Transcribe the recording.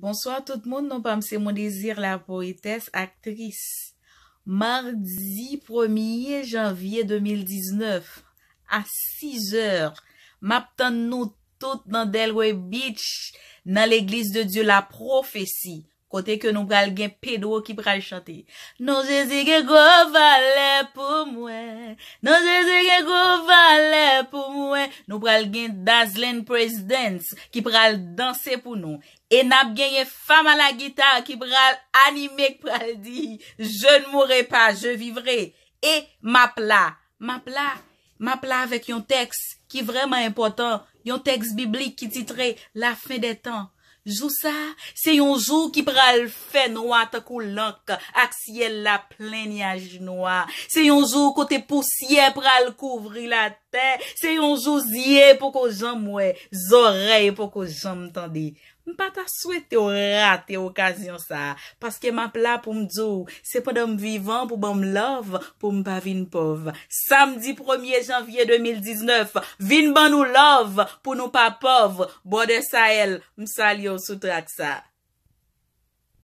Bonsoir tout moun nou pa mse moun dezir la poetes aktris. Mardi 1 janvye 2019, a 6 or, map tan nou tout nan Delwey Beach nan l'Eglise de Dieu la Profeci. Kote ke nou gal gen pedo ki pral chante. Non se zi ke kou vale pou mwen, non se zi ke kou vale. Nou pral gen Dazzling Presidents Ki pral danse pou nou E nap genye fam a la gita Ki pral animek pral di Je ne moure pa, je vivre E mapla Mapla, mapla vek yon teks Ki vreman impotant Yon teks biblik ki titre La fè de tan Jou sa, se yon jou ki pral fè noate Kou lak ak siye la plènyaj noa Se yon jou kote pousye Pral kouvri la tèl Se yon jouziye pou kou jom mwè, zorey pou kou jom mtandi. Mpa ta swete ou rate okasyon sa. Paske mapla pou mdjou, se pa dam vivan pou ban mlov pou mpa vin pov. Samdi 1 janvye 2019, vin ban nou lov pou nou pa pov. Bode sa el, msal yo soutrak sa.